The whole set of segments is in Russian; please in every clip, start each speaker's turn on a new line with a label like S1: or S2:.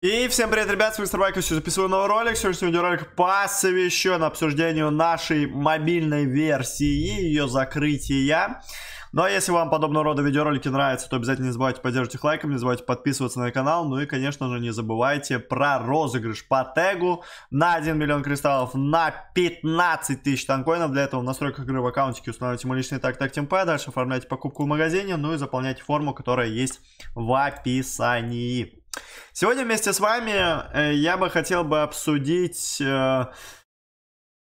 S1: И всем привет, ребят, с вами Мистер Байк, записываю новый ролик. Сегодняшний видеоролик посвящен обсуждению нашей мобильной версии и ее закрытия. Ну а если вам подобного рода видеоролики нравятся, то обязательно не забывайте поддерживать их лайком, не забывайте подписываться на канал, ну и, конечно же, не забывайте про розыгрыш по тегу на 1 миллион кристаллов на 15 тысяч танкоинов. Для этого в настройках игры в аккаунтике устанавливайте мой личный так так темпе, дальше оформляйте покупку в магазине, ну и заполняйте форму, которая есть в описании. Сегодня вместе с вами э, я бы хотел бы обсудить, э,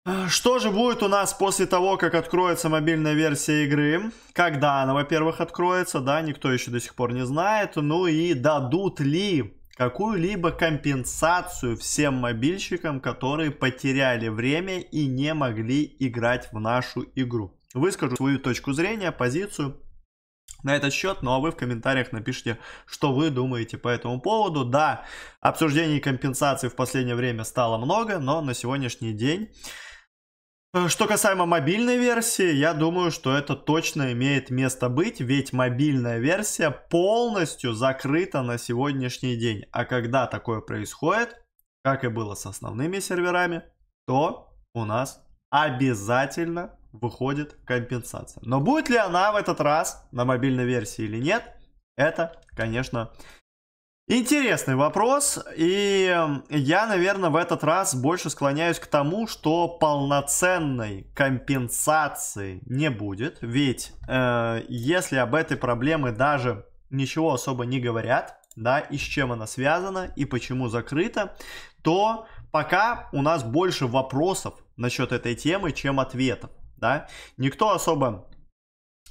S1: э, что же будет у нас после того, как откроется мобильная версия игры. Когда она, во-первых, откроется, да, никто еще до сих пор не знает. Ну и дадут ли какую-либо компенсацию всем мобильщикам, которые потеряли время и не могли играть в нашу игру. Выскажу свою точку зрения, позицию на этот счет. Ну а вы в комментариях напишите, что вы думаете по этому поводу. Да, обсуждений компенсации в последнее время стало много, но на сегодняшний день... Э, что касаемо мобильной версии, я думаю, что это точно имеет место быть, ведь мобильная версия полностью закрыта на сегодняшний день. А когда такое происходит, как и было с основными серверами, то у нас обязательно выходит компенсация. Но будет ли она в этот раз на мобильной версии или нет, это, конечно, интересный вопрос. И эм, я, наверное, в этот раз больше склоняюсь к тому, что полноценной компенсации не будет. Ведь э, если об этой проблеме даже ничего особо не говорят, да, и с чем она связана, и почему закрыта, то пока у нас больше вопросов насчет этой темы, чем ответов да, никто особо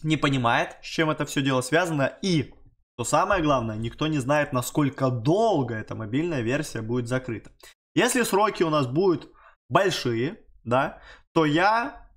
S1: не понимает, с чем это все дело связано, и, что самое главное, никто не знает, насколько долго эта мобильная версия будет закрыта. Если сроки у нас будут большие, да, то я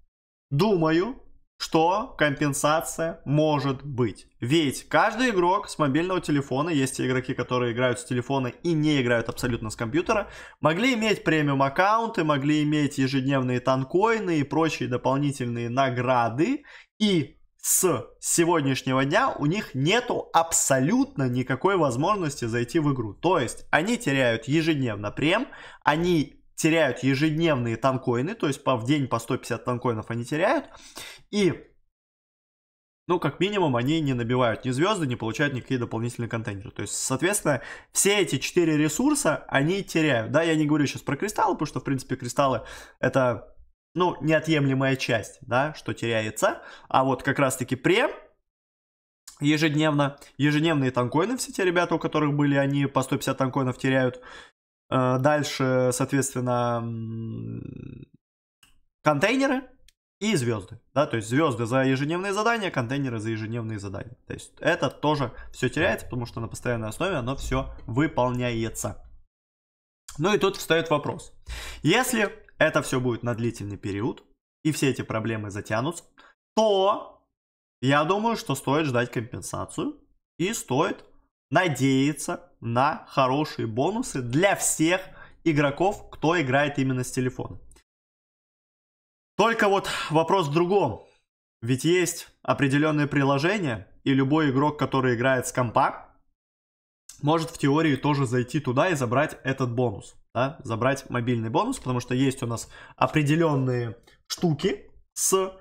S1: думаю, что компенсация может быть. Ведь каждый игрок с мобильного телефона, есть игроки, которые играют с телефона и не играют абсолютно с компьютера, могли иметь премиум аккаунты, могли иметь ежедневные танкоины и прочие дополнительные награды. И с сегодняшнего дня у них нету абсолютно никакой возможности зайти в игру. То есть они теряют ежедневно прем, они теряют ежедневные танкоины, то есть по, в день по 150 танкоинов они теряют, и ну, как минимум, они не набивают ни звезды, не получают никакие дополнительные контейнеры. То есть, соответственно, все эти четыре ресурса они теряют. Да, я не говорю сейчас про кристаллы, потому что, в принципе, кристаллы это, ну, неотъемлемая часть, да, что теряется. А вот как раз-таки прем, ежедневно, ежедневные танкоины все те ребята, у которых были, они по 150 танкоинов теряют. Э, дальше, соответственно, контейнеры и звезды. Да, то есть звезды за ежедневные задания, контейнеры за ежедневные задания. То есть это тоже все теряется, потому что на постоянной основе оно все выполняется. Ну и тут встает вопрос. Если это все будет на длительный период, и все эти проблемы затянутся, то я думаю, что стоит ждать компенсацию и стоит надеется на хорошие бонусы для всех игроков, кто играет именно с телефона. Только вот вопрос в другом. Ведь есть определенные приложения, и любой игрок, который играет с компа, может в теории тоже зайти туда и забрать этот бонус. Да? Забрать мобильный бонус, потому что есть у нас определенные штуки с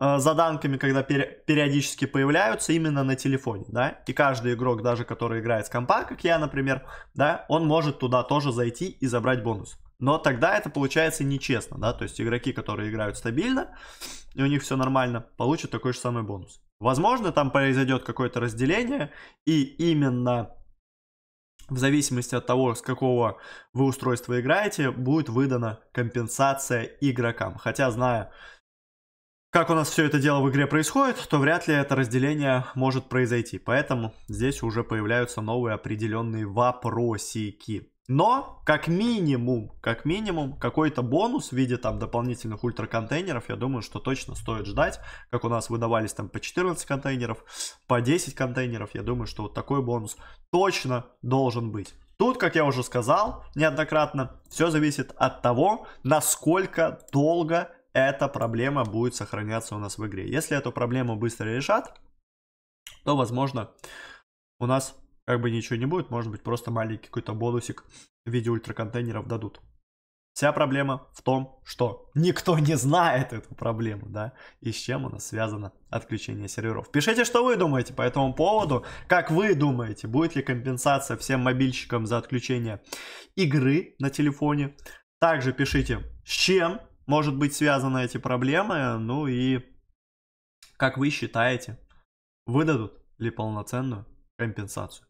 S1: Э, заданками, когда периодически появляются именно на телефоне, да, и каждый игрок, даже который играет с компа, как я, например, да, он может туда тоже зайти и забрать бонус. Но тогда это получается нечестно, да, то есть игроки, которые играют стабильно, и у них все нормально, получат такой же самый бонус. Возможно, там произойдет какое-то разделение, и именно в зависимости от того, с какого вы устройства играете, будет выдана компенсация игрокам. Хотя, зная как у нас все это дело в игре происходит, то вряд ли это разделение может произойти. Поэтому здесь уже появляются новые определенные вопросики. Но, как минимум, как минимум, какой-то бонус в виде там дополнительных ультраконтейнеров, я думаю, что точно стоит ждать. Как у нас выдавались там по 14 контейнеров, по 10 контейнеров, я думаю, что вот такой бонус точно должен быть. Тут, как я уже сказал неоднократно, все зависит от того, насколько долго эта проблема будет сохраняться у нас в игре. Если эту проблему быстро решат, то, возможно, у нас как бы ничего не будет, может быть, просто маленький какой-то бонусик в виде ультраконтейнеров дадут. Вся проблема в том, что никто не знает эту проблему, да, и с чем у нас связано отключение серверов. Пишите, что вы думаете по этому поводу, как вы думаете, будет ли компенсация всем мобильщикам за отключение игры на телефоне. Также пишите, с чем может быть связаны эти проблемы, ну и как вы считаете, выдадут ли полноценную компенсацию?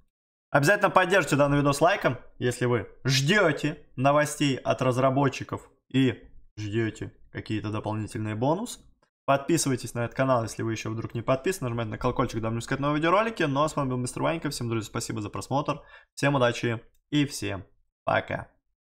S1: Обязательно поддержите данный видос лайком, если вы ждете новостей от разработчиков и ждете какие-то дополнительные бонусы. Подписывайтесь на этот канал, если вы еще вдруг не подписаны. Нажимайте на колокольчик, дабы не искать новые видеоролики. Ну а с вами был Мистер Ванька. Всем, друзья, спасибо за просмотр. Всем удачи и всем пока.